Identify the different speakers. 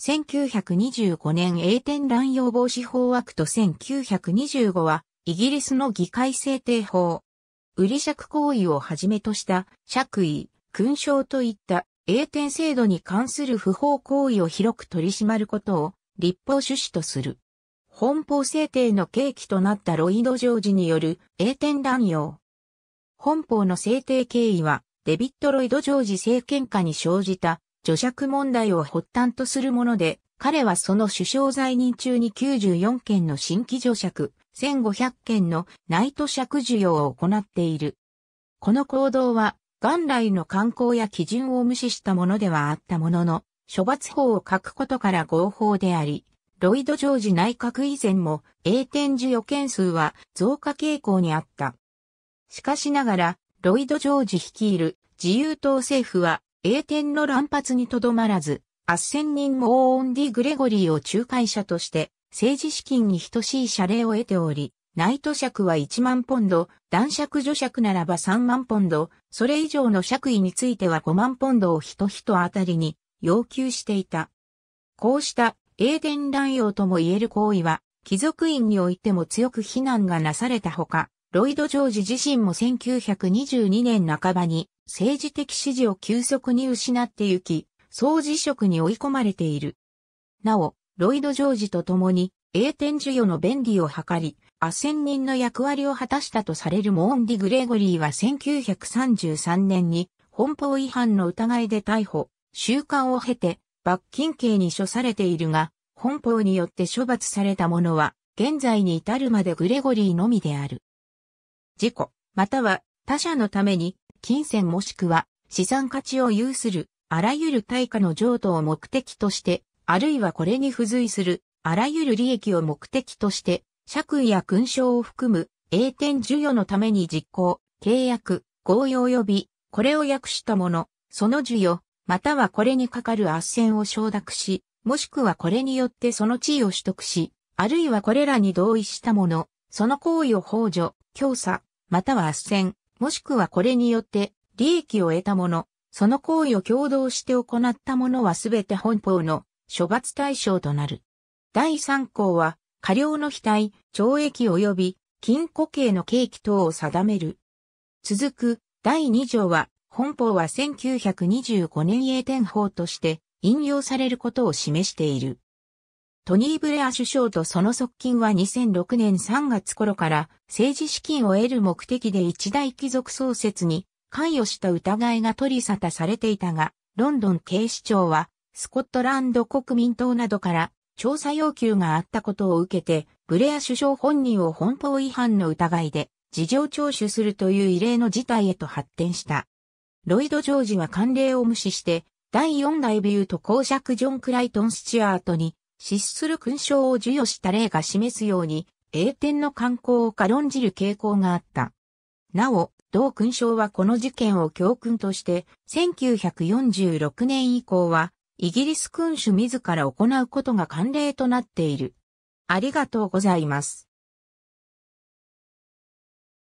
Speaker 1: 1925年英典乱用防止法アクト1925は、イギリスの議会制定法。売り借行為をはじめとした、借位、勲章といった、英典制度に関する不法行為を広く取り締まることを、立法趣旨とする。本法制定の契機となったロイド・ジョージによる英典乱用。本法の制定経緯は、デビッド・ロイド・ジョージ政権下に生じた女釈問題を発端とするもので、彼はその首相在任中に94件の新規女釈、1500件のナイト釈需要を行っている。この行動は、元来の観光や基準を無視したものではあったものの、処罰法を書くことから合法であり、ロイド・ジョージ内閣以前も英典授与件数は増加傾向にあった。しかしながら、ロイド・ジョージ率いる自由党政府は英天の乱発にとどまらず、アッセン人もオーン・ディ・グレゴリーを仲介者として政治資金に等しい謝礼を得ており、ナイト尺は1万ポンド、男爵女爵ならば3万ポンド、それ以上の爵位については5万ポンドを人々あたりに要求していた。こうした英典乱用とも言える行為は、貴族院においても強く非難がなされたほか、ロイド・ジョージ自身も1922年半ばに政治的支持を急速に失ってゆき、総辞職に追い込まれている。なお、ロイド・ジョージと共に英典授与の便利を図り、アセン人の役割を果たしたとされるモーンディ・グレゴリーは1933年に本法違反の疑いで逮捕、収監を経て罰金刑に処されているが、本法によって処罰された者は現在に至るまでグレゴリーのみである。事故、または他者のために、金銭もしくは資産価値を有する、あらゆる対価の譲渡を目的として、あるいはこれに付随する、あらゆる利益を目的として、爵位や勲章を含む、栄転授与のために実行、契約、合意及び、これを訳したもの、その授与、またはこれにかかる圧旋を承諾し、もしくはこれによってその地位を取得し、あるいはこれらに同意したもの、その行為を補助、強査、または圧戦、もしくはこれによって利益を得た者、その行為を共同して行った者はすべて本法の処罰対象となる。第三項は、過料の非対、懲役及び禁錮刑の刑期等を定める。続く、第二条は、本法は1925年英典法として引用されることを示している。トニー・ブレア首相とその側近は2006年3月頃から政治資金を得る目的で一大貴族創設に関与した疑いが取り沙汰されていたが、ロンドン警視庁はスコットランド国民党などから調査要求があったことを受けて、ブレア首相本人を本法違反の疑いで事情聴取するという異例の事態へと発展した。ロイド・ジョージは慣例を無視して、第4代ビューと公爵ジョン・クライトン・スチュアートに失する勲章を授与した例が示すように、英典の観光を軽んじる傾向があった。なお、同勲章はこの事件を教訓として、1946年以降は、イギリス君主自ら行うことが慣例となっている。ありがとうございます。